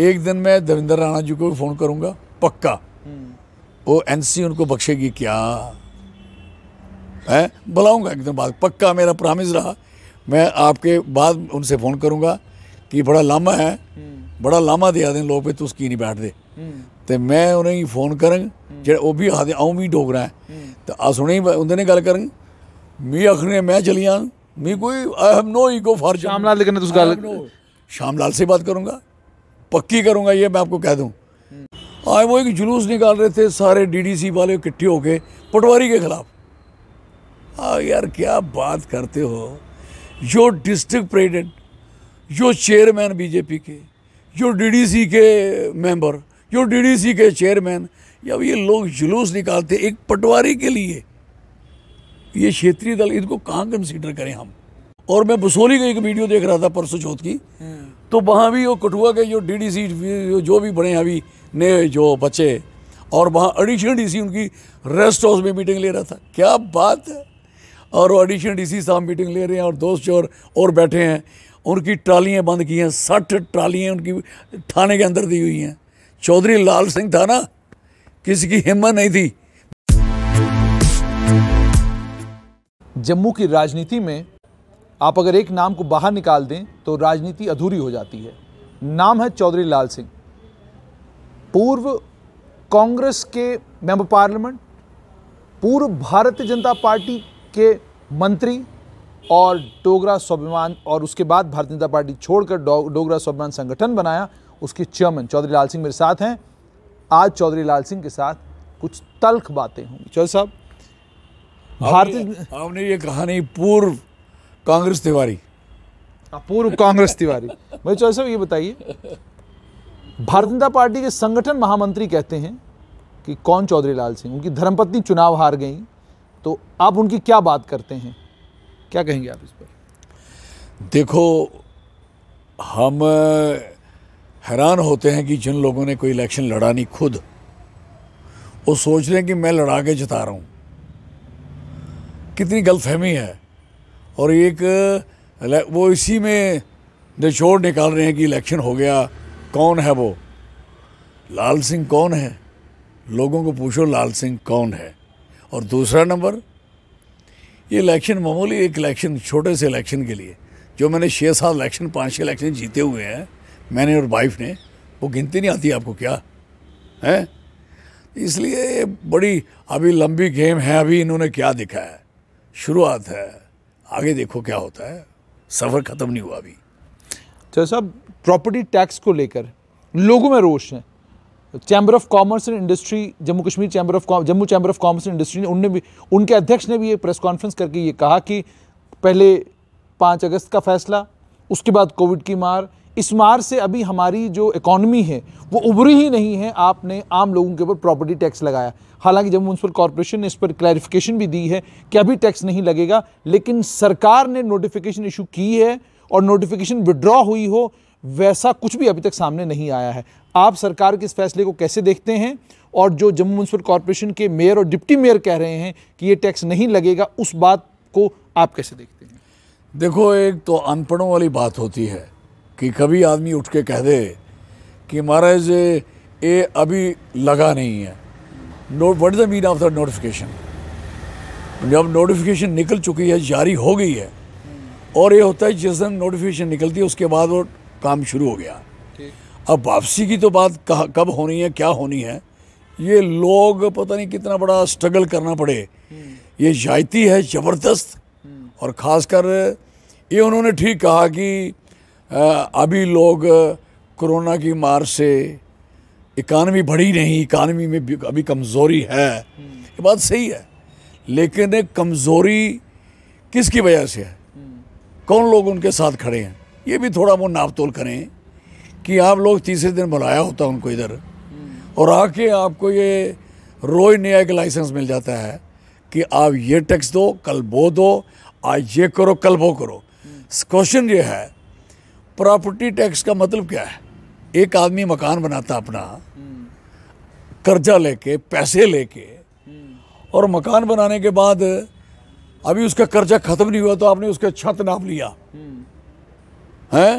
एक दिन मैं देवेंद्र राणा जी को भी फ़ोन करूँगा पक्का हम्म। वो एनसी उनको बख्शेगी क्या है बुलाऊंगा एक दिन बाद पक्का मेरा प्रॉमिस रहा मैं आपके बाद उनसे फ़ोन करूंगा कि बड़ा लामा है हम्म। बड़ा लामा देआ दे लोग पे तुस की नहीं बैठते हम्म। ते तो मैं उ'नेंगी फ़ोन करङ जेह्ड़े भी बी आखदे अ'ऊं बी डोगरा ऐं ते तो अस उ'नेंगी उं'दे नै गल्ल मी आखने मैं चली जाङ मी कोई I have no ego for Shamlal कन्नै तुस गल्ल से बात करूंगा पक्की करूंगा ये मैं आपको कह दूं आए वो एक जुलूस निकाल रहे थे सारे डीडीसी वाले इकट्ठे होके पटवारी के खिलाफ आ यार क्या बात करते हो जो डिस्ट्रिक्ट प्रेसिडेंट जो चेयरमैन बीजेपी के जो डीडीसी के मेंबर जो डीडीसी के चेयरमैन या ये लोग जुलूस निकालते एक पटवारी के लिए ये क्षेत्रीय दल इनको कहाँ कंसिडर करें हम और मैं बसोली का एक वीडियो देख रहा था परसों चौथ की हम्म। तो वहाँ भी वो कठुआ के जो डी डी जो भी बने अभी नए जो बच्चे और वहाँ एडिशनल डीसी उनकी रेस्ट हाउस में मीटिंग ले रहा था क्या बात है और वो एडिशनल डीसी साहब मीटिंग ले रहे हैं और दोस्त जो और, और बैठे हैं उनकी ट्रालियाँ बंद की हैं साठ ट्रालियाँ उनकी थाने के अंदर दी हुई हैं चौधरी लाल सिंह था ना किसी की हिम्मत नहीं थी जम्मू की राजनीति में आप अगर एक नाम को बाहर निकाल दें तो राजनीति अधूरी हो जाती है नाम है चौधरी लाल सिंह पूर्व कांग्रेस के मेंबर पार्लियामेंट पूर्व भारतीय जनता पार्टी के मंत्री और डोगरा स्वाभिमान और उसके बाद भारतीय जनता पार्टी छोड़कर डोगरा स्वाभिमान संगठन बनाया उसके चेयरमैन चौधरी लाल सिंह मेरे साथ हैं आज चौधरी लाल सिंह के साथ कुछ तल्ख बातें होंगी चौधरी साहब भारतीय आपने ये कहानी पूर्व कांग्रेस तिवारी पूर्व कांग्रेस तिवारी भाई चौधरी साहब ये बताइए भारतीय जनता पार्टी के संगठन महामंत्री कहते हैं कि कौन चौधरी लाल सिंह उनकी धर्मपत्नी चुनाव हार गई तो आप उनकी क्या बात करते हैं क्या कहेंगे आप इस पर देखो हम हैरान होते हैं कि जिन लोगों ने कोई इलेक्शन लड़ा नहीं खुद वो सोच रहे हैं कि मैं लड़ा के जिता रहा हूँ कितनी गलतफहमी है और एक वो इसी में निचोड़ निकाल रहे हैं कि इलेक्शन हो गया कौन है वो लाल सिंह कौन है लोगों को पूछो लाल सिंह कौन है और दूसरा नंबर ये इलेक्शन मामूली एक इलेक्शन छोटे से इलेक्शन के लिए जो मैंने छः सात इलेक्शन पाँच छः इलेक्शन जीते हुए हैं मैंने और वाइफ ने वो गिनती नहीं आती आपको क्या है इसलिए बड़ी अभी लंबी गेम है अभी इन्होंने क्या दिखाया शुरुआत है आगे देखो क्या होता है सफ़र ख़त्म नहीं हुआ अभी जैसा प्रॉपर्टी टैक्स को लेकर लोगों में रोष है chamber of commerce and industry Jammu Kashmir chamber of Jammu chamber of commerce and industry ने उनने भी उनके अध्यक्ष ने भी ये प्रेस कॉन्फ्रेंस करके ये कहा कि पहले पाँच अगस्त का फैसला उसके बाद कोविड की मार इस मार से अभी हमारी जो इकॉनमी है वो उभरी ही नहीं है आपने आम लोगों के ऊपर प्रॉपर्टी टैक्स लगाया हालांकि जम्मू म्यूनसिपल कॉरपोरेशन ने इस पर क्लैरिफिकेशन भी दी है कि अभी टैक्स नहीं लगेगा लेकिन सरकार ने नोटिफिकेशन इशू की है और नोटिफिकेशन विड्रॉ हुई हो वैसा कुछ भी अभी तक सामने नहीं आया है आप सरकार के इस फैसले को कैसे देखते हैं और जो जम्मू म्यूनसिपल कॉरपोरेशन के मेयर और डिप्टी मेयर कह रहे हैं कि ये टैक्स नहीं लगेगा उस बात को आप कैसे देखते हैं देखो एक तो अनपढ़ों वाली बात होती है कि कभी आदमी उठ के कह दे कि महाराज ये अभी लगा नहीं है note what the mean of the notification जब नोटिफिकेशन निकल चुकी है जारी हो गई है और ये होता है जिस दिन नोटिफिकेशन निकलती है उसके बाद वो काम शुरू हो गया अब वापसी की तो बात कब होनी है क्या होनी है ये लोग पता नहीं कितना बड़ा स्ट्रगल करना पड़े हम्म। ये जायती है ज़बरदस्त हम्म। और ख़ासकर ये उन्होंने ठीक कहा कि अभी लोग कोरोना की मार से इकानमी बढ़ी नहीं इकानमी में अभी कमज़ोरी है ये बात सही है लेकिन कमज़ोरी किसकी वजह से है कौन लोग उनके साथ खड़े हैं ये भी थोड़ा वो नापतोल करें कि आप लोग तीसरे दिन बुलाया होता उनको इधर और आके आपको ये रोज नया एक लाइसेंस मिल जाता है कि आप ये टैक्स दो कल वो दो आज ये करो कल वो करो क्वेश्चन ये है प्रॉपर्टी टैक्स का मतलब क्या है एक आदमी मकान बनाता अपना कर्जा लेके पैसे लेके और मकान बनाने के बाद अभी उसका कर्जा खत्म नहीं हुआ तो आपने उसका छत नाप लिया हैं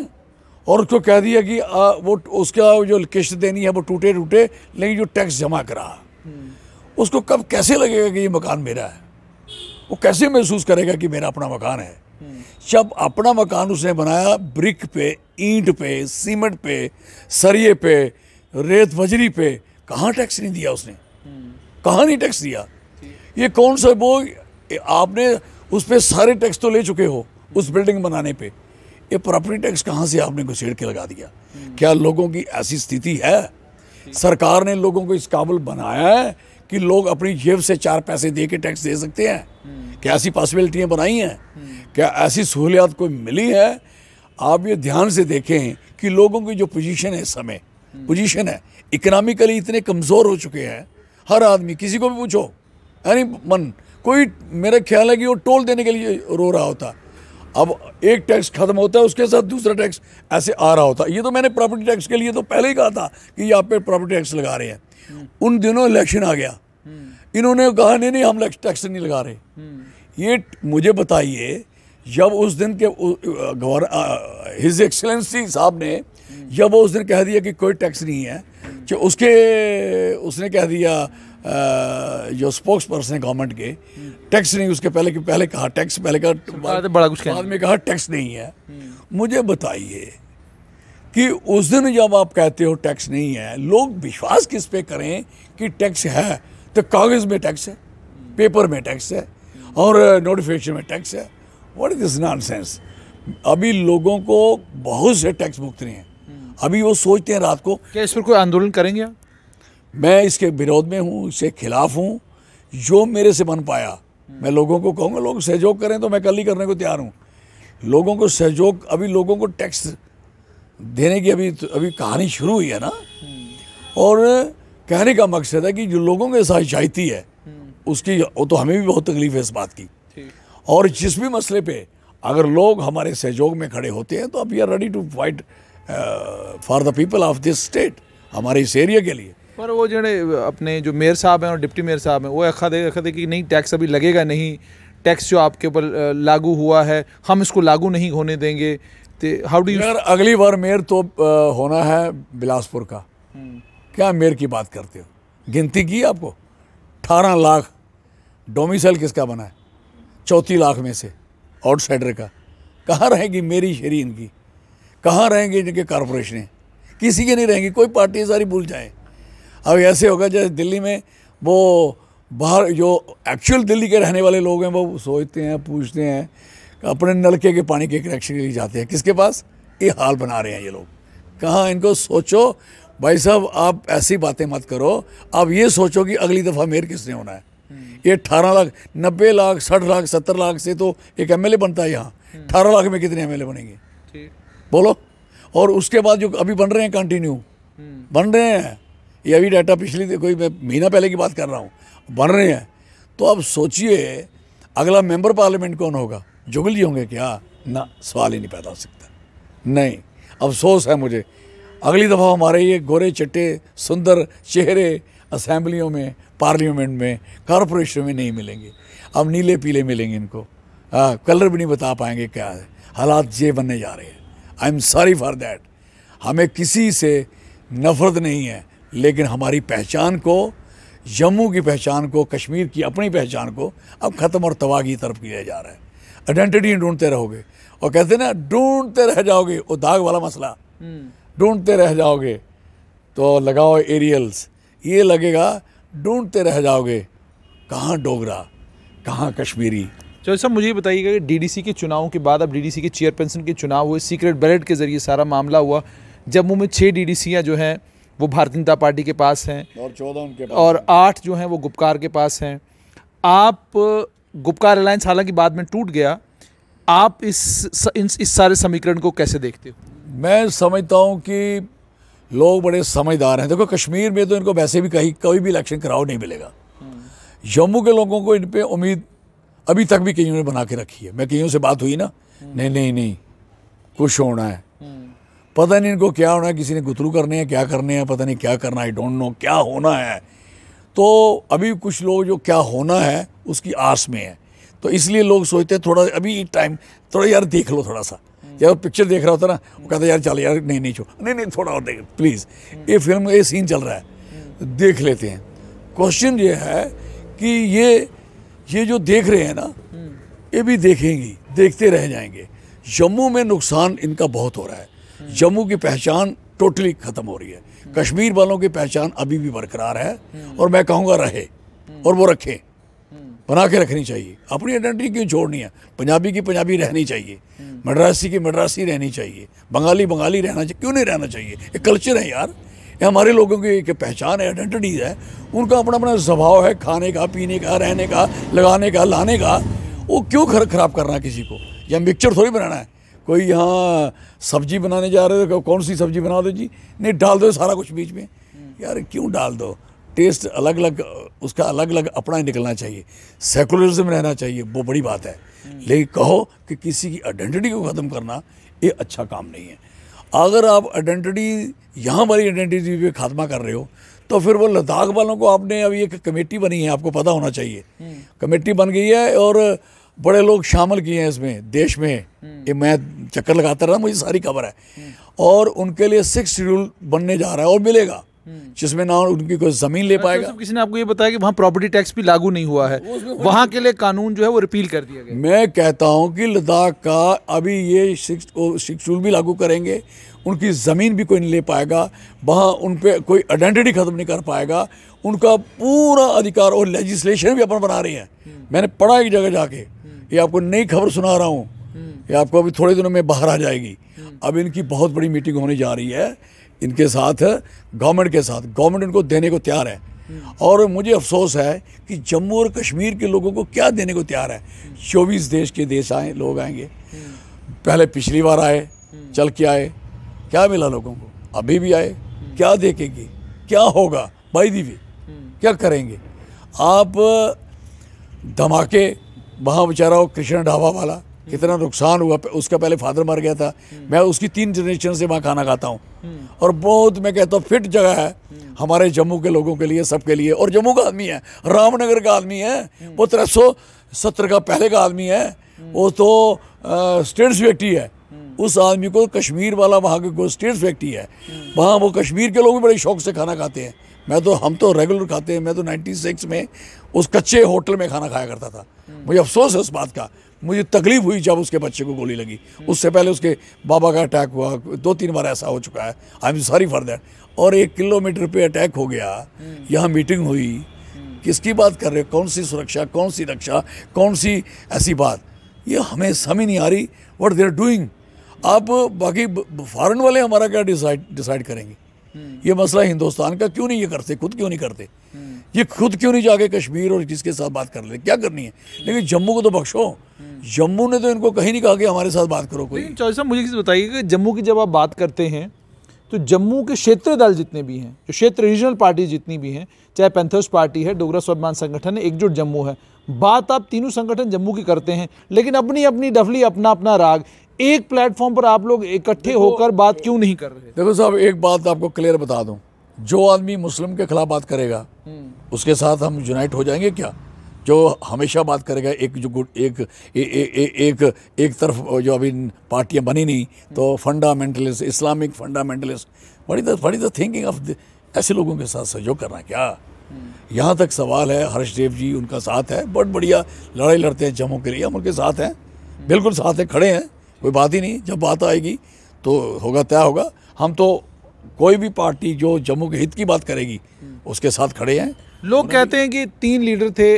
और उसको कह दिया कि आ, वो उसका जो किश्त देनी है वो टूटे टूटे लेकिन जो टैक्स जमा करा उसको कब कैसे लगेगा कि ये मकान मेरा है वो कैसे महसूस करेगा कि मेरा अपना मकान है जब अपना मकान उसने बनाया ब्रिक पे ईंट पे सीमेंट पे सरिये पे रेत बजरी पे कहाँ टैक्स नहीं दिया उसने कहाँ नहीं टैक्स दिया ये कौन सा वो आपने उस पर सारे टैक्स तो ले चुके हो उस हम्म। बिल्डिंग बनाने पे ये प्रॉपर्टी टैक्स कहाँ से आपने घुसेड़ के लगा दिया हम्म। क्या लोगों की ऐसी स्थिति है सरकार ने लोगों को इस काबुल बनाया है कि लोग अपनी जेब से चार पैसे दे के टैक्स दे सकते हैं हम्म। क्या ऐसी पॉसिबिलिटियाँ बनाई हैं हम्म। क्या ऐसी सहूलियात कोई मिली है आप ये ध्यान से देखें कि लोगों की जो पोजीशन है इस समय पोजीशन हम्म। है इकोनॉमिकली इतने कमज़ोर हो चुके हैं हर आदमी किसी को भी पूछो यानी मन कोई मेरा ख्याल है कि वो टोल देने के लिए रो रहा होता अब एक टैक्स खत्म होता है उसके साथ दूसरा टैक्स ऐसे आ रहा होता ये तो मैंने प्रॉपर्टी टैक्स के लिए तो पहले ही कहा था कि आप पे प्रॉपर्टी टैक्स लगा रहे हैं उन दिनों इलेक्शन आ गया इन्होंने कहा नहीं नहीं हम टैक्स नहीं लगा रहे ये मुझे बताइए जब उस दिन के गवर्नर हिज एक्सलेंसी साहब ने जब वो उस दिन कह दिया कि कोई टैक्स नहीं है जो उसके उसने कह दिया जो स्पोक्स पर्सन है गवर्नमेंट के टैक्स नहीं उसके पहले के पहले कहा टैक्स पहले का बाद में कहा टैक्स नहीं है मुझे बताइए कि उस दिन जब आप कहते हो टैक्स नहीं है लोग विश्वास किस पे करें कि टैक्स है तो कागज़ में टैक्स है पेपर में टैक्स है और नोटिफिकेशन में टैक्स है what is this nonsense अभी लोगों को बहुत से टैक्स मुक्त नहीं है अभी वो सोचते हैं रात को क्या इस पर कोई आंदोलन करेंगे मैं इसके विरोध में हूँ इसके खिलाफ हूँ जो मेरे से बन पाया मैं लोगों को कहूँगा लोग सहयोग करें तो मैं कल ही करने को तैयार हूँ लोगों को सहयोग अभी लोगों को टैक्स देने की अभी तो- अभी कहानी शुरू हुई है ना और कहने का मकसद है कि जो लोगों के साथ जाती है हम्म। उसकी वो तो हमें भी बहुत तकलीफ है इस बात की और जिस भी मसले पे अगर लोग हमारे सहयोग में खड़े होते हैं तो अब we are ready to fight for the people of this state हमारे इस एरिया के लिए पर वो जो अपने जो मेयर साहब हैं और डिप्टी मेयर साहब हैं वो अखा दे अखा दे कि नहीं टैक्स अभी लगेगा नहीं टैक्स जो आपके ऊपर लागू हुआ है हम इसको लागू नहीं होने देंगे तो हाउ डू यू अगली बार मेयर तो होना है बिलासपुर का हम्म। क्या मेयर की बात करते हो गिनती की आपको अठारह लाख डोमिसल किसका बना है चौथी लाख में से आउटसाइडर का कहाँ रहेगी मेरी शेरी इनकी कहाँ रहेंगे इनके कॉरपोरेशनें किसी के नहीं रहेंगी कोई पार्टी सारी भूल जाए अब ऐसे होगा जैसे दिल्ली में वो बाहर जो एक्चुअल दिल्ली के रहने वाले लोग हैं वो सोचते हैं पूछते हैं अपने नलके के पानी के कनेक्शन के लिए जाते हैं किसके पास ये हाल बना रहे हैं ये लोग कहाँ इनको सोचो भाई साहब आप ऐसी बातें मत करो आप ये सोचो कि अगली दफ़ा मेयर किसने होना है ये अठारह लाख नब्बे लाख साठ लाख सत्तर लाख से तो एक एमएलए बनता है यहाँ अठारह लाख में कितने एमएलए बनेंगे बोलो और उसके बाद जो अभी बन रहे हैं कंटिन्यू बन रहे हैं ये अभी डाटा पिछली कोई मैं महीना पहले की बात कर रहा हूँ बन रहे हैं तो अब सोचिए अगला मेंबर पार्लियामेंट कौन होगा जुगली होंगे क्या हाँ, ना सवाल ही नहीं पैदा हो सकता नहीं अफसोस है मुझे अगली दफ़ा हमारे ये गोरे चट्टे सुंदर चेहरे असम्बलियों में पार्लियामेंट में कॉरपोरेशन में नहीं मिलेंगे अब नीले पीले मिलेंगे इनको आ, हाँ, कलर भी नहीं बता पाएंगे क्या है हालात ये बनने जा रहे हैं I am sorry for that हमें किसी से नफरत नहीं है लेकिन हमारी पहचान को जम्मू की पहचान को कश्मीर की अपनी पहचान को अब ख़त्म और तबाह की तरफ किया जा रहा है आइडेंटिटी ढूंढते रहोगे और कहते ना ढूंढते रह जाओगे वो दाग वाला मसला हम्म। ढूंढते रह जाओगे तो लगाओ एरियल्स ये लगेगा ढूंढते रह जाओगे कहाँ डोगरा कहाँ कश्मीरी तो सर मुझे बताइएगा कि डीडीसी के चुनाव के बाद अब डीडीसी के चेयरपर्सन के चुनाव हुए सीक्रेट बैलेट के जरिए सारा मामला हुआ जम्मू में छः डीडीसियाँ जो हैं वो भारतीय जनता पार्टी के पास हैं और चौदह उनके पास और आठ जो हैं वो गुप्कार के पास हैं आप गुप्का रिलायंस हालांकि बाद में टूट गया आप इस इस सारे समीकरण को कैसे देखते हो मैं समझता हूँ कि लोग बड़े समझदार हैं देखो कश्मीर में तो इनको वैसे भी कहीं कोई भी इलेक्शन कराओ नहीं मिलेगा हम्म। जम्मू के लोगों को इन पर उम्मीद अभी तक भी कईयों ने बना के रखी है मैं कईयों से बात हुई ना हम्म। नहीं नहीं नहीं कुछ होना है हम्म। पता नहीं इनको क्या होना है किसी ने गुतरू करने हैं क्या करने हैं पता नहीं क्या करना आई डोंट नो क्या होना है तो अभी कुछ लोग जो क्या होना है उसकी आस में है तो इसलिए लोग सोचते हैं थोड़ा अभी टाइम थोड़ा यार देख लो थोड़ा सा हम्म। जब पिक्चर देख रहा होता ना वो कहता यार चल यार नहीं नहीं छो नहीं नहीं थोड़ा और देख प्लीज़ हम्म। ये फिल्म ये सीन चल रहा है हम्म। देख लेते हैं क्वेश्चन ये है कि ये ये जो देख रहे हैं ना ये भी देखेंगी देखते रह जाएंगे जम्मू में नुकसान इनका बहुत हो रहा है जम्मू की पहचान टोटली ख़त्म हो रही है कश्मीर वालों की पहचान अभी भी बरकरार है और मैं कहूँगा रहे और वो रखें बना के रखनी चाहिए अपनी आइडेंटिटी क्यों छोड़नी है पंजाबी की पंजाबी रहनी चाहिए मद्रासी की मद्रासी रहनी चाहिए बंगाली बंगाली रहना चाहिए क्यों नहीं रहना चाहिए एक कल्चर है यार ये हमारे लोगों की एक पहचान है आइडेंटिटीज़ है उनका अपना अपना स्वभाव है खाने का पीने का रहने का लगाने का लाने का वो क्यों खराब करना किसी को या मिक्सचर थोड़ी बनाना है कोई यहाँ सब्जी बनाने जा रहे हो कौन सी सब्जी बना दो जी नहीं डाल दो सारा कुछ बीच में यार क्यों डाल दो टेस्ट अलग अलग उसका अलग अलग अपना ही निकलना चाहिए सेकुलरिज्म रहना चाहिए वो बड़ी बात है लेकिन कहो कि किसी की आइडेंटिटी को ख़त्म करना ये अच्छा काम नहीं है अगर आप आइडेंटिटी यहाँ वाली आइडेंटिटी पे खात्मा कर रहे हो तो फिर वो लद्दाख वालों को आपने अभी एक कमेटी बनी है आपको पता होना चाहिए हम्म। कमेटी बन गई है और बड़े लोग शामिल किए हैं इसमें देश में ये हम्म। मैं चक्कर लगाता रहा मुझे सारी खबर है हम्म। और उनके लिए सिक्स शेड्यूल बनने जा रहा है और मिलेगा हम्म। जिसमें ना उनकी कोई जमीन ले अच्छा, पाएगा किसी ने आपको ये बताया कि वहाँ प्रॉपर्टी टैक्स भी लागू नहीं हुआ है वहाँ के लिए कानून जो है वो रिपील कर दिया गया मैं कहता हूँ कि लद्दाख का अभी ये सिक्स शेड्यूल भी लागू करेंगे उनकी ज़मीन भी कोई नहीं ले पाएगा वहाँ उन पर कोई आइडेंटिटी ख़त्म नहीं कर पाएगा उनका पूरा अधिकार और लेजिस्लेशन भी अपन बना रहे हैं मैंने पढ़ा एक जगह जाके ये आपको नई खबर सुना रहा हूँ हम्म। ये आपको अभी थोड़े दिनों में बाहर आ जाएगी हम्म। अब इनकी बहुत बड़ी मीटिंग होने जा रही है इनके साथ गवर्नमेंट के साथ गवर्नमेंट इनको देने को तैयार है हम्म। और मुझे अफसोस है कि जम्मू और कश्मीर के लोगों को क्या देने को तैयार है चौबीस देश के देश आए लोग आएंगे पहले पिछली बार आए चल के आए क्या मिला लोगों को अभी भी आए क्या देखेंगे क्या होगा भाई दीवी क्या करेंगे आप धमाके वहाँ बेचारा वो कृष्ण ढाबा वाला कितना नुकसान हुआ उसका पहले फादर मर गया था मैं उसकी तीन जनरेशन से वहाँ खाना खाता हूँ और बहुत मैं कहता हूँ फिट जगह है हमारे जम्मू के लोगों के लिए सबके लिए और जम्मू का आदमी है रामनगर का आदमी है वो त्रै सौ सत्तर का पहले का आदमी है वो तो स्टेट्स व्यक्ति है उस आदमी को कश्मीर वाला वहाँ के स्टेट्स व्यक्ति है वहाँ वो कश्मीर के लोग भी बड़े शौक से खाना खाते हैं मैं तो हम तो रेगुलर खाते हैं मैं तो 96 में उस कच्चे होटल में खाना खाया करता था हम्म। मुझे अफसोस है उस बात का मुझे तकलीफ हुई जब उसके बच्चे को गोली लगी हम्म। उससे पहले उसके बाबा का अटैक हुआ दो तीन बार ऐसा हो चुका है I am sorry for that और एक किलोमीटर पे अटैक हो गया हम्म। यहाँ मीटिंग हुई किसकी बात कर रहे कौन सी सुरक्षा कौन सी रक्षा कौन सी ऐसी बात ये हमें समझ नहीं आ रही वट दे आर डूइंग अब बाकी फॉरन वाले हमारा क्या डिसाइड डिसाइड करेंगे ये मसला हिंदुस्तान का क्यों नहीं ये करते खुद क्यों नहीं करते ये खुद क्यों नहीं जाके कश्मीर और किसके साथ बात कर ले क्या करनी है लेकिन जम्मू को तो बख्शो जम्मू ने तो इनको कहीं नहीं कहा कि हमारे साथ बात करो कोई चौधरी साहब मुझे किसी बताइए कि जम्मू की जब आप बात करते हैं तो जम्मू के क्षेत्रीय दल जितने भी हैं जो क्षेत्र रीजनल पार्टी जितनी भी हैं चाहे पेंथर्स पार्टी है डोगरा स्वाभिमान संगठन है एकजुट जम्मू है बात आप तीनों संगठन जम्मू की करते हैं लेकिन अपनी अपनी डफली अपना अपना राग एक प्लेटफॉर्म पर आप लोग इकट्ठे होकर बात क्यों नहीं कर रहे देखो साहब एक बात आपको क्लियर बता दूं जो आदमी मुस्लिम के खिलाफ बात करेगा हम्म। उसके साथ हम यूनाइट हो जाएंगे क्या जो हमेशा बात करेगा एक जो गुट एक ए, ए, ए, एक एक तरफ जो अभी पार्टियां बनी नहीं तो फंडामेंटलिस्ट इस्लामिक फंडामेंटलिस्ट बड़ी इज बड़ी द थिंकिंग ऑफ ऐसे लोगों के साथ सहयोग करना क्या हम्म। यहाँ तक सवाल है हर्षदेव जी उनका साथ है बहुत बढ़िया लड़ाई लड़ते हैं जम्मू के लिए हम उनके साथ हैं हम्म। बिल्कुल साथ हैं खड़े हैं कोई बात ही नहीं जब बात आएगी तो होगा तय होगा हम तो कोई भी पार्टी जो जम्मू के हित की बात करेगी उसके साथ खड़े हैं लोग कहते हैं कि तीन लीडर थे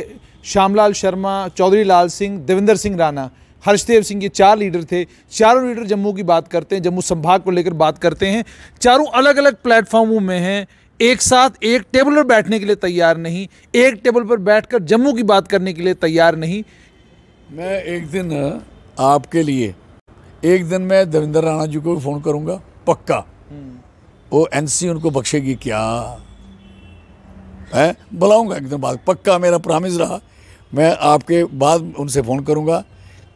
श्यामलाल शर्मा चौधरी लाल सिंह देवेंद्र सिंह राणा हर्षदेव सिंह ये चार लीडर थे चारों लीडर जम्मू की बात करते हैं जम्मू संभाग को लेकर बात करते हैं चारों अलग अलग प्लेटफॉर्मों में हैं एक साथ एक टेबल पर बैठने के लिए तैयार नहीं एक टेबल पर बैठकर जम्मू की बात करने के लिए तैयार नहीं मैं एक दिन आपके लिए एक दिन मैं देवेंद्र राणा जी को भी फ़ोन करूंगा पक्का हम्म। वो एनसी उनको बख्शेगी क्या है बुलाऊंगा एक दिन बाद पक्का मेरा प्रॉमिस रहा मैं आपके बाद उनसे फ़ोन करूंगा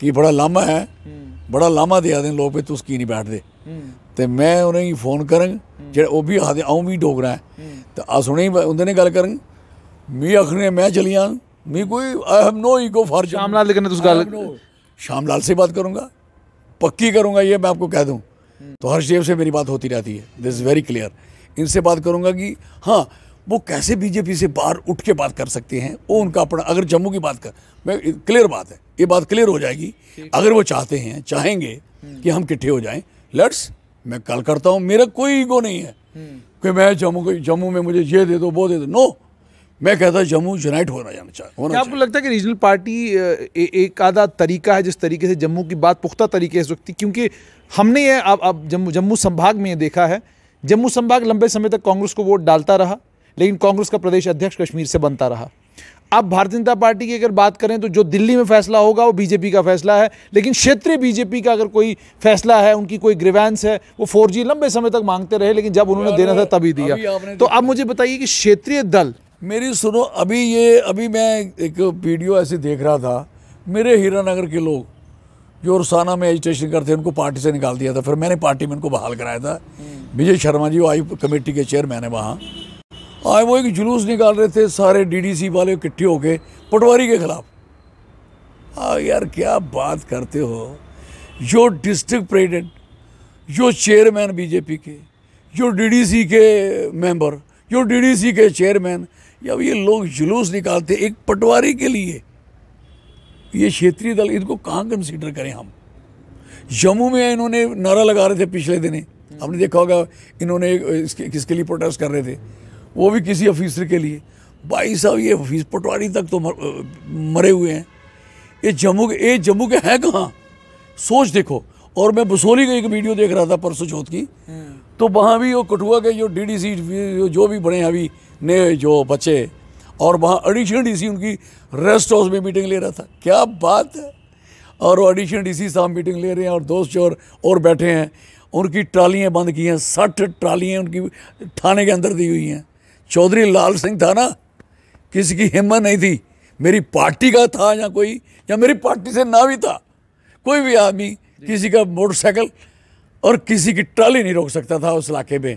कि बड़ा लामा है हम्म। बड़ा लामा देआ दे लोग पे तुस की नहीं बैठदे हम्म। ते तो मैं उ'नें फोन करङ जो भी बी आखदे अ'ऊं बी डोगरा ऐं ते तो अस उ'नें गी उं'दे नै मी आखने मैं चली जाङ मी कोई I have no ego for Shamlal कन्नै तुस गल्ल से बात करूंगा पक्की करूंगा ये मैं आपको कह दूं तो हर शेव से मेरी बात होती रहती है दिस इज़ वेरी क्लियर इनसे बात करूंगा कि हाँ वो कैसे बीजेपी से बाहर उठ के बात कर सकते हैं वो उनका अपना अगर जम्मू की बात कर मैं क्लियर बात है ये बात क्लियर हो जाएगी अगर वो चाहते हैं चाहेंगे कि हम किट्ठे हो जाएं लेट्स मैं कल करता हूँ मेरा कोई ईगो नहीं है हम्म। कि मैं जम्मू जम्मू में मुझे ये दे दो वो दे दो नो मैं कहता जम्मू यूनाइट होना जाना चाहिए होना आपको लगता है कि रीजनल पार्टी ए, एक आधा तरीका है जिस तरीके से जम्मू की बात पुख्ता तरीके से सकती क्योंकि हमने ये अब अब जम्मू जम्मू संभाग में ये देखा है जम्मू संभाग लंबे समय तक कांग्रेस को वोट डालता रहा लेकिन कांग्रेस का प्रदेश अध्यक्ष कश्मीर से बनता रहा अब भारतीय जनता पार्टी की अगर बात करें तो जो दिल्ली में फैसला होगा वो बीजेपी का फैसला है लेकिन क्षेत्रीय बीजेपी का अगर कोई फैसला है उनकी कोई ग्रीवेंस है वो फोर लंबे समय तक मांगते रहे लेकिन जब उन्होंने देना था तभी दिया तो अब मुझे बताइए कि क्षेत्रीय दल मेरी सुनो अभी ये अभी मैं एक वीडियो ऐसे देख रहा था मेरे हीरानगर के लोग जो रोसाना में एजिटेशन करते हैं उनको पार्टी से निकाल दिया था फिर मैंने पार्टी में उनको बहाल कराया था हम्म। विजय शर्मा जी वो आई कमेटी के चेयरमैन है वहाँ आए वो एक जुलूस निकाल रहे थे सारे डीडीसी वाले इकट्ठे होके पटवारी के खिलाफ हाँ यार क्या बात करते हो जो डिस्ट्रिक्ट प्रेजिडेंट जो चेयरमैन बीजेपी के जो डीडीसी के मेंबर जो डीडीसी के चेयरमैन जब ये लोग जुलूस निकालते एक पटवारी के लिए ये क्षेत्रीय दल इनको कहाँ कंसिडर करें हम जम्मू में इन्होंने नारा लगा रहे थे पिछले दिन हमने देखा होगा इन्होंने इसके किसके लिए प्रोटेस्ट कर रहे थे वो भी किसी ऑफिसर के लिए भाई साहब ये ऑफिस पटवारी तक तो मर, मरे हुए हैं ये जम्मू के ये जम्मू के हैं कहाँ सोच देखो और मैं बसोली का एक वीडियो देख रहा था परसों चौथ की हम्म। तो वहाँ भी वो कठुआ के जो डी डी जो भी बने अभी नए जो बच्चे और वहाँ एडिशनल डीसी उनकी रेस्ट हाउस में मीटिंग ले रहा था क्या बात है और वो एडिशनल डीसी साहब मीटिंग ले रहे हैं और दोस्त जो और, और बैठे हैं उनकी ट्रालियाँ बंद की हैं साठ ट्रालियाँ उनकी थाने के अंदर दी हुई हैं चौधरी लाल सिंह था ना किसी की हिम्मत नहीं थी मेरी पार्टी का था या कोई या मेरी पार्टी से ना भी था कोई भी आदमी किसी का मोटरसाइकिल और किसी की ट्राली नहीं रोक सकता था उस इलाके में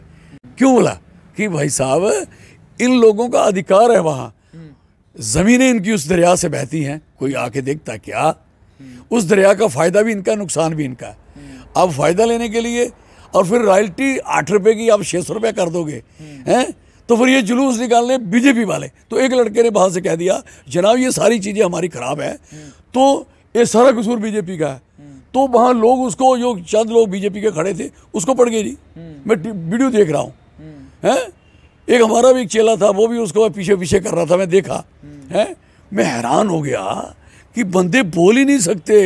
क्यों बोला कि भाई साहब इन लोगों का अधिकार है वहाँ ज़मीनें इनकी उस दरिया से बहती हैं कोई आके देखता क्या उस दरिया का फ़ायदा भी इनका नुकसान भी इनका आप फ़ायदा लेने के लिए और फिर रॉयल्टी आठ रुपये की आप छः सौ रुपये कर दोगे हैं तो फिर ये जुलूस निकालने बीजेपी वाले तो एक लड़के ने बाहर से कह दिया जनाब ये सारी चीज़ें हमारी ख़राब है तो ये सारा कसूर बीजेपी का है तो वहाँ लोग उसको जो चंद लोग बीजेपी के खड़े थे उसको पड़ गए जी हम्म। मैं वीडियो देख रहा हूँ हम्म। हैं एक हमारा भी एक चेला था वो भी उसको पीछे पीछे कर रहा था मैं देखा हम्म। है मैं हैरान हो गया कि बंदे बोल ही नहीं सकते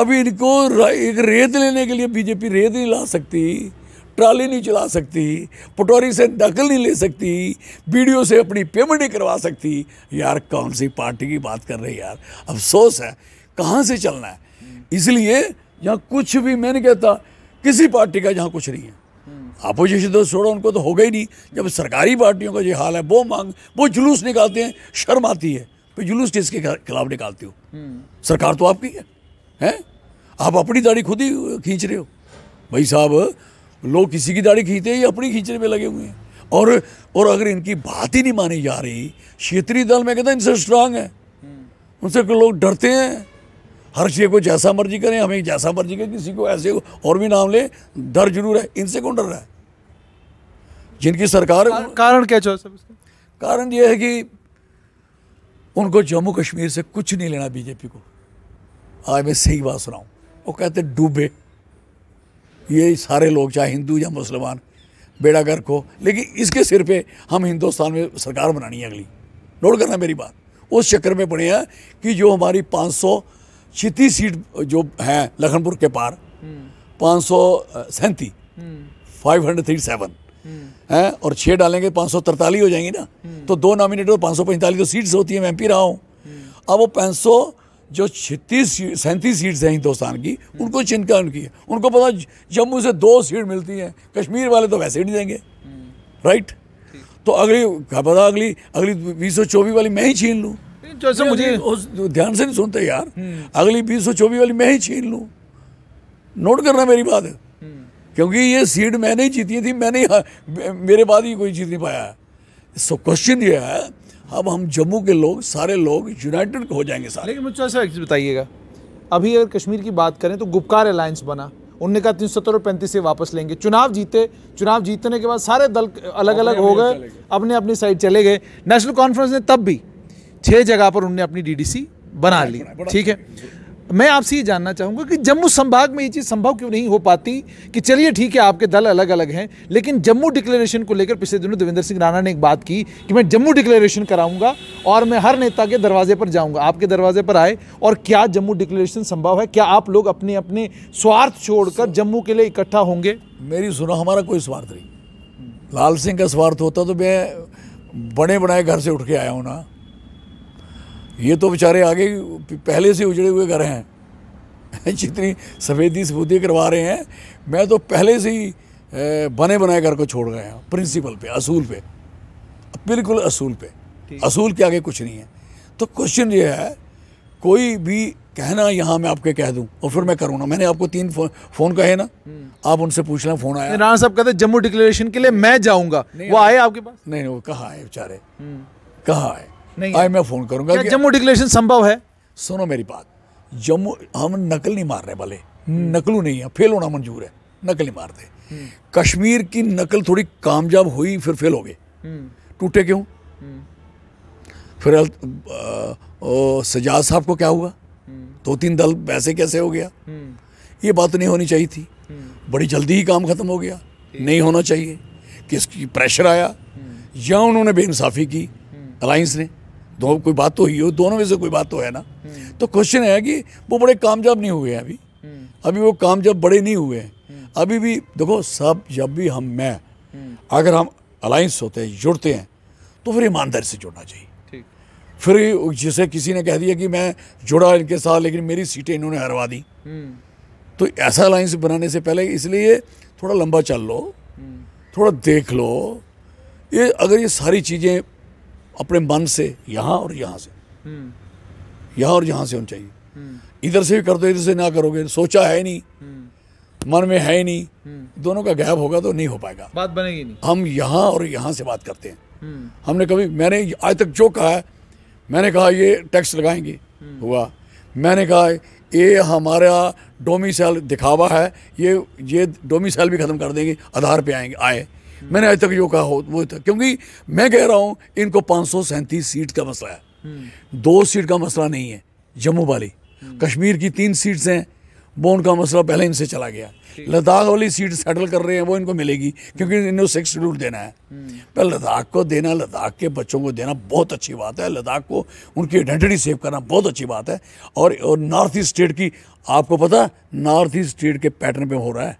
अब इनको एक रेत लेने के लिए बीजेपी रेत नहीं ला सकती ट्राली नहीं चला सकती पटोरी से नकल नहीं ले सकती वीडियो से अपनी पेमेंट नहीं करवा सकती यार कौन सी पार्टी की बात कर रहे यार अफसोस है कहाँ से चलना है इसलिए यहाँ कुछ भी मैं नहीं कहता किसी पार्टी का यहाँ कुछ नहीं है अपोजिशन हम्म। तो छोड़ो उनको तो होगा ही नहीं जब सरकारी पार्टियों का ये हाल है वो मांग वो जुलूस निकालते हैं शर्म आती है फिर जुलूस किसके खिलाफ निकालते हो हम्म। सरकार तो आपकी है हैं आप अपनी दाढ़ी खुद ही खींच रहे हो भाई साहब लोग किसी की दाढ़ी खींचते हैं या अपनी खींचने में लगे हुए हैं और और अगर इनकी बात ही नहीं मानी जा रही क्षेत्रीय दल में कहते हैं इनसे स्ट्रांग है उनसे लोग डरते हैं हर शेख को जैसा मर्जी करें हमें जैसा मर्जी करें किसी को ऐसे और भी नाम लें डर जरूर है इनसे कौन डर रहा है जिनकी सरकार कारण क्या चाहो कारण यह है कि उनको जम्मू कश्मीर से कुछ नहीं लेना बीजेपी को आज मैं सही बात सुनाऊँ वो कहते डूबे ये सारे लोग चाहे हिंदू या मुसलमान बेड़ा गर्क हो लेकिन इसके सिर पे हम हिंदुस्तान में सरकार बनानी है अगली नोट करना मेरी बात उस चक्कर में पड़े हैं कि जो हमारी 500 छत्तीस सीट जो है लखनपुर के पार पाँच सौ सैंती फाइव हंड्रेड थ्री सेवन है और छः डालेंगे पाँच सौ तरतालीस हो जाएंगी ना हम्म। तो दो नॉमिनेटेड पाँच सौ पैंतालीस तो सीट्स होती हैं मैं एम रहा हूँ हम्म। अब वो पाँच सौ जो छत्तीस सैंतीस सीट्स हैं हिंदुस्तान की हम्म। उनको चिंता उनकी है उनको पता जम्मू से दो सीट मिलती हैं कश्मीर वाले तो वैसे ही नहीं देंगे राइट तो अगली क्या पता अगली अगली बीस सौ चौबीस वाली मैं ही छीन लूँ तो ऐसा मुझे उस तो ध्यान से नहीं सुनते यार अगली बीस सौ चौबीस वाली मैं ही छीन लूँ नोट करना मेरी बात क्योंकि ये सीट मैंने ही जीती थी मैंने मेरे बाद ही कोई जीत नहीं पाया है सो क्वेश्चन ये है अब हम जम्मू के लोग सारे लोग यूनाइटेड हो जाएंगे सारे लेकिन मुझे ऐसा एक चीज़ बताइएगा अभी अगर कश्मीर की बात करें तो गुप्कार अलायंस बना उनने कहा तीन सत्तर और पैंतीस से वापस लेंगे चुनाव जीते चुनाव जीतने के बाद सारे दल अलग अलग हो गए अपने अपनी साइड चले गए नेशनल कॉन्फ्रेंस ने तब भी छः जगह पर उनने अपनी डीडीसी बना ली ठीक अच्छा है मैं आपसे ये जानना चाहूँगा कि जम्मू संभाग में ये चीज़ संभव क्यों नहीं हो पाती कि चलिए ठीक है आपके दल अलग अलग हैं लेकिन जम्मू डिक्लेरेशन को लेकर पिछले दिनों देवेंद्र सिंह राणा ने एक बात की कि मैं जम्मू डिक्लेरेशन कराऊंगा और मैं हर नेता के दरवाजे पर जाऊंगा आपके दरवाजे पर आए और क्या जम्मू डिक्लेरेशन संभव है क्या आप लोग अपने अपने स्वार्थ छोड़कर जम्मू के लिए इकट्ठा होंगे मेरी सुनो हमारा कोई स्वार्थ नहीं लाल सिंह का स्वार्थ होता तो मैं बड़े बनाए घर से उठ के आया हूँ ना ये तो बेचारे आगे पहले से उजड़े हुए घर हैं जितनी सफ़ेदी सफूदी करवा रहे हैं मैं तो पहले से ही बने बनाए घर को छोड़ गए हैं प्रिंसिपल पे असूल पे बिल्कुल असूल पे असूल के आगे कुछ नहीं है तो क्वेश्चन ये है कोई भी कहना यहाँ मैं आपके कह दूँ और फिर मैं करूँ ना मैंने आपको तीन फो, फोन कहे ना हम्म। आप उनसे पूछना फोन आया राणा साहब कहते जम्मू डिक्लेरेशन के लिए मैं जाऊँगा वो आए आपके पास नहीं वो कहाँ आए बेचारे हम्म। कहाँ आए नहीं आई मैं फ़ोन करूंगा जम्मू डिक्लेरेशन संभव है सुनो मेरी बात जम्मू हम नकल नहीं मार रहे भले नकलू नहीं है फेल होना मंजूर है नकल नहीं मारते कश्मीर की नकल थोड़ी कामयाब हुई फिर फेल हो गए टूटे क्यों फिर सजाद साहब को क्या हुआ दो तीन दल वैसे कैसे हो गया ये बात नहीं होनी चाहिए थी बड़ी जल्दी ही काम खत्म हो गया नहीं होना चाहिए किसकी प्रेशर आया या उन्होंने बेइंसाफ़ी की अलायंस हम्म। ने दो कोई बात तो हुई हो दोनों में से कोई बात तो है ना हम्म। तो क्वेश्चन है कि वो बड़े कामयाब नहीं हुए हैं अभी हम्म। अभी वो कामयाब बड़े नहीं हुए हैं हम्म। अभी भी देखो सब जब भी हम मैं अगर हम अलाइंस होते हैं जुड़ते हैं तो फिर ईमानदारी से जुड़ना चाहिए फिर जिसे किसी ने कह दिया कि मैं जुड़ा इनके साथ लेकिन मेरी सीटें इन्होंने हरवा दी तो ऐसा अलाइंस बनाने से पहले इसलिए थोड़ा लंबा चल लो थोड़ा देख लो ये अगर ये सारी चीज़ें अपने मन से यहाँ और यहाँ से यहाँ और यहाँ से होना चाहिए इधर से भी कर दो इधर से ना करोगे सोचा है नहीं मन में है ही नहीं दोनों का गैप होगा तो नहीं हो पाएगा बात बनेगी नहीं हम यहाँ और यहाँ से बात करते हैं हम्म। हमने कभी मैंने आज तक जो कहा है मैंने कहा ये टैक्स लगाएंगे हम्म। हुआ मैंने कहा ये हमारा डोमिसाइल दिखावा है ये ये डोमिसाइल भी ख़त्म कर देंगे आधार पे आएंगे आए मैंने आज तक यो कहा हो वो था क्योंकि मैं कह रहा हूँ इनको पाँच सीट का मसला है हम्म। दो सीट का मसला नहीं है जम्मू वाली हम्म। कश्मीर की तीन सीट्स हैं वो उनका मसला पहले इनसे चला गया लद्दाख वाली सीट सेटल कर रहे हैं वो इनको मिलेगी हम्म। क्योंकि इन्हें सिक्स शेड्यूल देना है पर लद्दाख को देना लद्दाख के बच्चों को देना बहुत अच्छी बात है लद्दाख को उनकी आइडेंटिटी सेव करना बहुत अच्छी बात है और, और नॉर्थ ईस्ट स्टेट की आपको पता नॉर्थ ईस्ट स्टेट के पैटर्न पे हो रहा है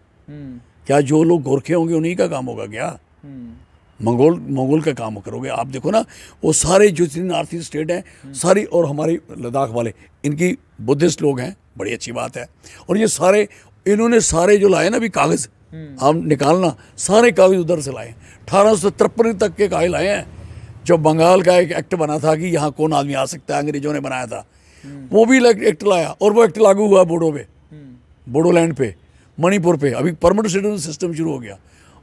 क्या जो लोग गोरखे होंगे उन्हीं का काम होगा क्या हम्म। मंगोल मंगोल का काम करोगे आप देखो ना वो सारे जो नॉर्थ ईस्ट स्टेट हैं हम्म। सारी और हमारे लद्दाख वाले इनकी बुद्धिस्ट लोग हैं बड़ी अच्छी बात है और ये सारे इन्होंने सारे जो लाए ना अभी कागज़ हम्म। हम निकालना सारे कागज़ उधर से लाए अठारह सौ तिरपन तक के कागज लाए हैं जब बंगाल का एक एक्ट बना था कि यहाँ कौन आदमी आ सकता है अंग्रेजों ने बनाया था वो भी एक्ट लाया और वो एक्ट लागू हुआ बोडो पे बोडोलैंड पे मणिपुर पे अभी परमानेंट सिटीजन सिस्टम शुरू हो गया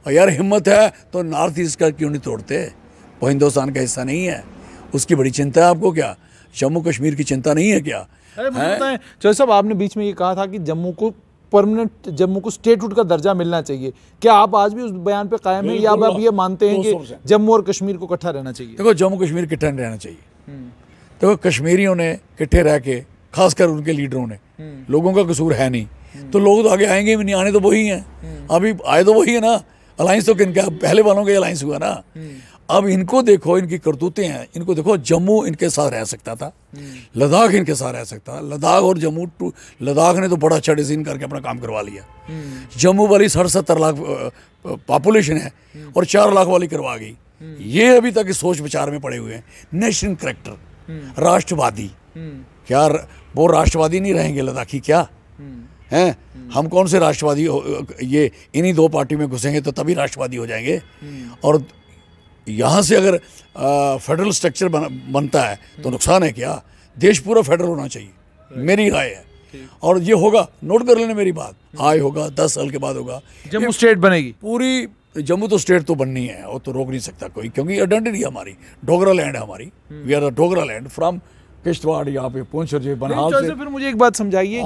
और यार हिम्मत है तो नॉर्थ ईस्ट का क्यों नहीं तोड़ते वो हिंदुस्तान का हिस्सा नहीं है उसकी बड़ी चिंता है आपको क्या जम्मू कश्मीर की चिंता नहीं है क्या चौधरी साहब आपने बीच में ये कहा था कि जम्मू को परमानेंट जम्मू को स्टेटहुड का दर्जा मिलना चाहिए क्या आप आज भी उस बयान पे कायम हैं या आप ये मानते हैं कि जम्मू और कश्मीर को इकट्ठा रहना चाहिए देखो जम्मू कश्मीर किट्ठा नहीं रहना चाहिए हम्म। देखो कश्मीरियों ने किट्ठे रह के खासकर उनके लीडरों ने हम्म। लोगों का कसूर है नहीं तो लोग तो आगे आएंगे भी नहीं आने तो वही हैं अभी आए तो वही है ना अलायंस तो किन क्या पहले वालों का अलायंस हुआ ना अब इनको देखो इनकी करतूतें हैं इनको देखो जम्मू इनके साथ रह सकता था लद्दाख इनके साथ रह सकता था लद्दाख और जम्मू टू लद्दाख ने तो बड़ा अच्छा डिसीजन करके अपना काम करवा लिया जम्मू वाली सठ सत्तर लाख पॉपुलेशन है और चार लाख वाली करवा गई ये अभी तक इस सोच विचार में पड़े हुए हैं नेशनल करेक्टर राष्ट्रवादी क्या वो राष्ट्रवादी नहीं रहेंगे लद्दाखी क्या हैं हम कौन से राष्ट्रवादी ये इन्हीं दो पार्टी में घुसेंगे तो तभी राष्ट्रवादी हो जाएंगे और यहाँ से अगर फेडरल स्ट्रक्चर बन, बनता है तो नुकसान है क्या देश पूरा फेडरल होना चाहिए मेरी राय है और ये होगा नोट कर लेना मेरी बात आय होगा दस साल के बाद होगा जम्मू स्टेट बनेगी पूरी जम्मू तो स्टेट तो बननी है और तो रोक नहीं सकता कोई क्योंकि आइडेंटिटी हमारी डोगरा लैंड है हमारी we are the Dogra land from Kishtwar यहाँ पे पूछ और बनहाल से फिर मुझे एक बात समझाइए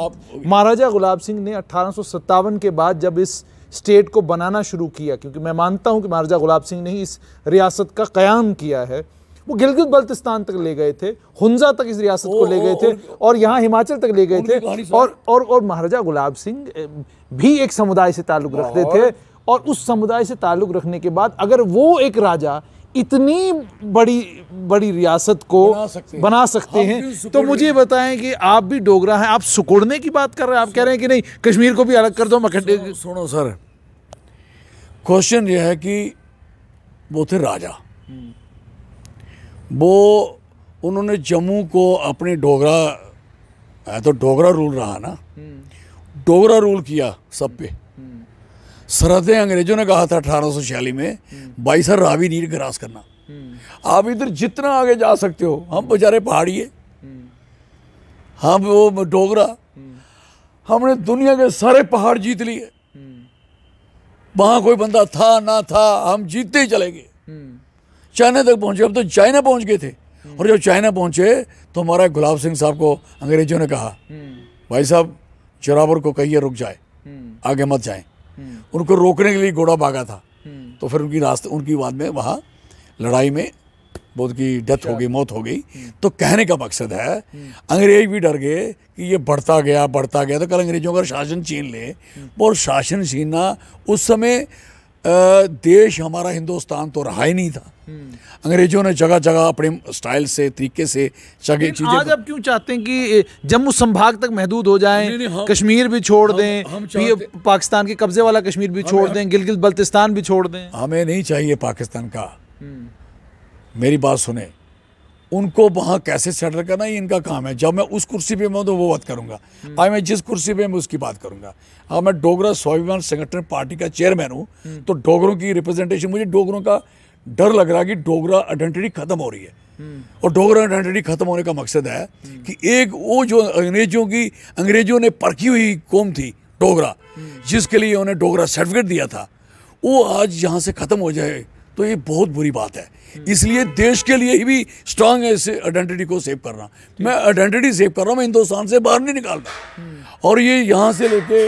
महाराजा गुलाब सिंह ने अट्ठारह के बाद जब इस स्टेट को बनाना शुरू किया क्योंकि मैं मानता हूँ कि महाराजा गुलाब सिंह ने ही इस रियासत का क्याम किया है वो गिलगित बल्तिस्तान तक ले गए थे हुंजा तक इस रियासत को ले गए थे और यहाँ हिमाचल तक ले गए थे और और और महाराजा गुलाब सिंह भी एक समुदाय से ताल्लुक़ रखते थे और उस समुदाय से ताल्लुक़ रखने के बाद अगर वो एक राजा इतनी बड़ी बड़ी रियासत को बना सकते, बना सकते हैं, तो मुझे बताएं कि आप भी डोगरा हैं आप सुकुड़ने की बात कर रहे हैं आप कह रहे हैं कि नहीं कश्मीर को भी अलग कर दो मखंडे सुनो सर क्वेश्चन यह है कि वो थे राजा वो उन्होंने जम्मू को अपने डोगरा है तो डोगरा रूल रहा ना हम्म। डोगरा रूल किया सब पे सरहदें अंग्रेजों ने कहा था अठारह में हम्म। सर रावी नीर ग्रास करना हम्म। आप इधर जितना आगे जा सकते हो हम बेचारे पहाड़ी है हम्म। हम वो डोगरा हमने दुनिया के सारे पहाड़ जीत लिए वहाँ कोई बंदा था ना था हम जीतते ही चले गए चाइना तक पहुंचे अब तो चाइना पहुंच गए थे और जब चाइना पहुंचे तो हमारा गुलाब सिंह साहब को अंग्रेजों ने कहा भाई साहब जोरावर को कहिए रुक जाए आगे मत जाएं हम्म। उनको रोकने के लिए घोड़ा भागा था तो फिर उनकी रास्ते उनकी बाद में वहाँ लड़ाई में बोध की डेथ हो अच्छा। गई मौत हो गई हम्म। तो कहने का मकसद है हम्म। अंग्रेज भी डर गए कि ये बढ़ता गया बढ़ता गया तो कल अंग्रेजों का शासन छीन ले और शासन छीनना उस समय देश हमारा हिंदुस्तान तो रहा ही नहीं था हम्म। अंग्रेजों ने जगह जगह अपने स्टाइल से तरीके से जगह चीजें आज आप क्यों चाहते हैं कि जम्मू संभाग तक महदूद हो जाए कश्मीर भी छोड़ दें पाकिस्तान के कब्जे वाला कश्मीर भी छोड़ दें गिलगित बल्तिस्तान भी छोड़ दें हमें नहीं चाहिए पाकिस्तान का हम्म। मेरी बात सुने उनको वहाँ कैसे सेटल करना ये इनका काम है जब मैं उस कुर्सी पे मैं तो वो बात करूँगा हम्म। आज मैं जिस कुर्सी पे मैं उसकी बात करूँगा अब हाँ, मैं डोगरा स्वाभिमान संगठन पार्टी का चेयरमैन हूँ हम्म। तो डोगरों की रिप्रेजेंटेशन मुझे डोगरों का डर लग रहा है कि डोगरा आइडेंटिटी खत्म हो रही है हम्म। और डोगरा आइडेंटिटी खत्म होने का मकसद है कि एक वो जो अंग्रेजों की अंग्रेजों ने परखी हुई कौम थी डोगरा जिसके लिए उन्हें डोगरा सर्टिफिकेट दिया था वो आज यहाँ से ख़त्म हो जाए तो ये बहुत बुरी बात है हम्म। इसलिए देश के लिए ही भी स्ट्रांग है इस आइडेंटिटी को सेव करना मैं आइडेंटिटी सेव कर रहा हूँ मैं हिंदुस्तान से बाहर नहीं निकाल रहा हम्म। और ये यहाँ से लेके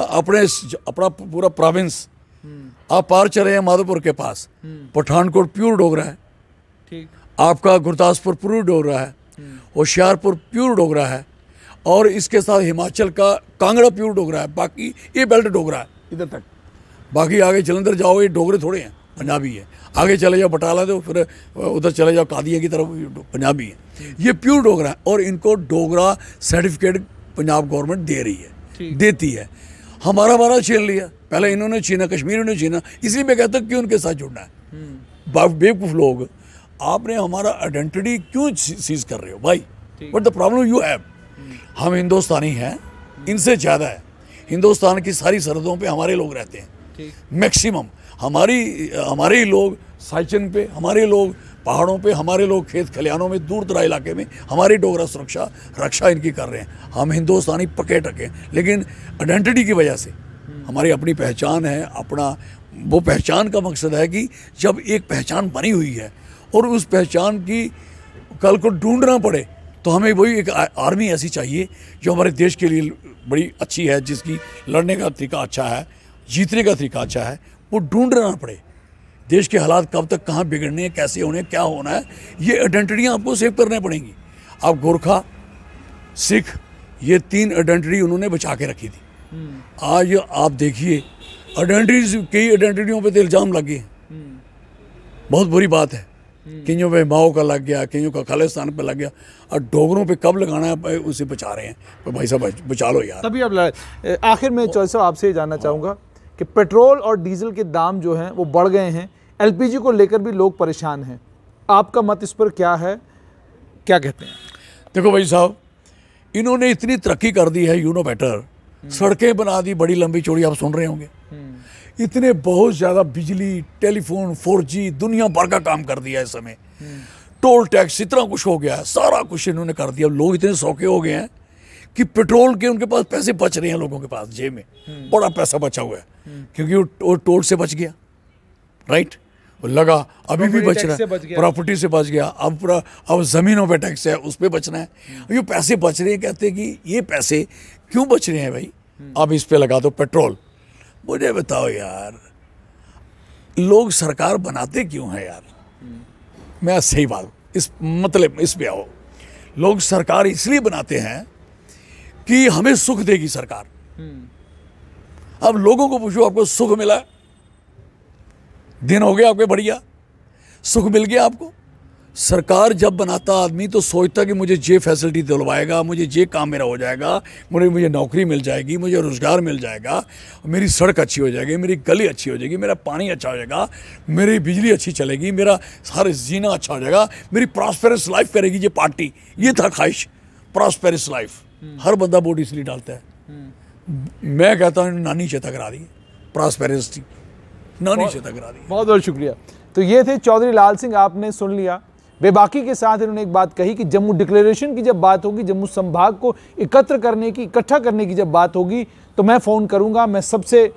अपने अपना पूरा प्राविंस हम्म। आप पार चले हैं माधोपुर के पास पठानकोट प्योर डोगरा है ठीक आपका गुरदासपुर प्योर डोगरा है होशियारपुर प्योर डोगरा है और इसके साथ हिमाचल का कांगड़ा प्योर डोगरा है बाकी ये बेल्ट डोगरा है इधर तक बाकी आगे जलंधर जाओ ये डोगरे थोड़े हैं पंजाबी है आगे चले जाओ बटाला तो फिर उधर चले जाओ कादिया की तरफ पंजाबी है ये प्योर डोगरा है और इनको डोगरा सर्टिफिकेट पंजाब गवर्नमेंट दे रही है देती है हमारा हमारा छीन लिया पहले इन्होंने छीना कश्मीर ने छीना इसलिए मैं कहता हूँ क्यों उनके साथ जुड़ना है हम्म। बेवकूफ लोग आपने हमारा आइडेंटिटी क्यों सीज कर रहे हो भाई but the problem you have हम हिंदुस्तानी हैं हम्म। इनसे ज़्यादा है हिंदुस्तान की सारी सरहदों पे हमारे लोग रहते हैं मैक्सिमम हमारी हमारे ही लोग साइचन पे हमारे लोग पहाड़ों पे हमारे लोग खेत खलिहानों में दूर दराज इलाके में हमारी डोगरा सुरक्षा रक्षा इनकी कर रहे हैं हम हिंदुस्तानी पके टके लेकिन आइडेंटिटी की वजह से हमारी अपनी पहचान है अपना वो पहचान का मकसद है कि जब एक पहचान बनी हुई है और उस पहचान की कल को ढूंढना पड़े तो हमें वही एक आर्मी ऐसी चाहिए जो हमारे देश के लिए बड़ी अच्छी है जिसकी लड़ने का तरीका अच्छा है जीतने का तरीका अच्छा है वो ढूंढना पड़े देश के हालात कब तक कहाँ बिगड़ने हैं कैसे होने क्या होना है ये आइडेंटिटियाँ आपको सेव करने पड़ेंगी आप गोरखा सिख ये तीन आइडेंटिटी उन्होंने बचा के रखी थी हम्म। आज आप देखिए आइडेंटिटीज कई आइडेंटिटियों पे तो इल्ज़ाम लग गए हम्म। बहुत बुरी बात है हम्म। कईयों पे माओ का लग गया कईयों का खालिस्तान पे लग गया और डोगरों पे कब लगाना है उसे बचा रहे हैं भाई साहब बचा लो यार तभी अब आखिर में चौधरी साहब आपसे जानना चाहूँगा कि पेट्रोल और डीजल के दाम जो हैं वो बढ़ गए हैं एलपीजी को लेकर भी लोग परेशान हैं आपका मत इस पर क्या है क्या कहते हैं देखो भाई साहब इन्होंने इतनी तरक्की कर दी है यू नो बेटर सड़कें बना दी बड़ी लंबी चौड़ी आप सुन रहे होंगे हम्म। इतने बहुत ज़्यादा बिजली टेलीफोन 4G दुनिया भर का काम कर दिया इस समय हम्म। टोल टैक्स इतना कुछ हो गया है सारा कुछ इन्होंने कर दिया लोग इतने सौके हो गए हैं कि पेट्रोल के उनके पास पैसे बच रहे हैं लोगों के पास जेब में बड़ा पैसा बचा हुआ है क्योंकि वो टोल से बच गया राइट लगा अभी भी बच रहा है प्रॉपर्टी से बच गया अब अब ज़मीनों पे टैक्स है उस पर बचना है ये पैसे बच रहे हैं कहते हैं कि ये पैसे क्यों बच रहे हैं भाई अब हम्म। इस पर लगा दो पेट्रोल मुझे बताओ यार लोग सरकार बनाते क्यों हैं यार हम्म। मैं सही बात इस मतलब इस पे आओ लोग सरकार इसलिए बनाते हैं कि हमें सुख देगी सरकार हम्म। अब लोगों को पूछो आपको सुख मिला दिन हो गया आपके बढ़िया सुख मिल गया आपको सरकार जब बनाता आदमी तो सोचता कि मुझे ये फैसिलिटी दिलवाएगा मुझे ये काम मेरा हो जाएगा मुझे मुझे नौकरी मिल जाएगी मुझे रोज़गार मिल जाएगा मेरी सड़क अच्छी हो जाएगी मेरी गली अच्छी हो जाएगी मेरा पानी अच्छा हो जाएगा मेरी बिजली अच्छी चलेगी मेरा हर जीना अच्छा हो जाएगा मेरी प्रॉस्पेरस लाइफ करेगी ये पार्टी ये था ख्वाहिश प्रॉस्पेरस लाइफ हम्म। हर बंदा वोट इसलिए डालता है हम्म। मैं कहता हूँ नानी चेता करा दी प्रॉस्पेरिटी नानी चेता करा दी बहुत बहुत शुक्रिया तो ये थे चौधरी लाल सिंह आपने सुन लिया बेबाकी के साथ इन्होंने एक बात कही कि जम्मू डिक्लेरेशन की जब बात होगी जम्मू संभाग को एकत्र करने की इकट्ठा करने की जब बात होगी तो मैं फ़ोन करूंगा मैं सबसे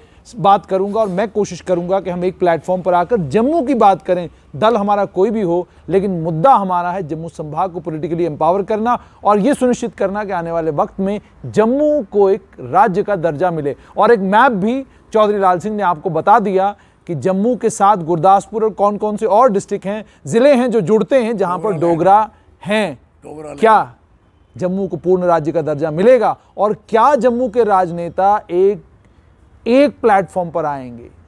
बात करूंगा और मैं कोशिश करूंगा कि हम एक प्लेटफॉर्म पर आकर जम्मू की बात करें दल हमारा कोई भी हो लेकिन मुद्दा हमारा है जम्मू संभाग को पॉलिटिकली एम्पावर करना और ये सुनिश्चित करना कि आने वाले वक्त में जम्मू को एक राज्य का दर्जा मिले और एक मैप भी चौधरी लाल सिंह ने आपको बता दिया कि जम्मू के साथ गुरदासपुर और कौन कौन से और डिस्ट्रिक्ट हैं ज़िले हैं जो जुड़ते हैं जहाँ पर डोगरा हैं क्या जम्मू को पूर्ण राज्य का दर्जा मिलेगा और क्या जम्मू के राजनेता एक एक प्लेटफॉर्म पर आएंगे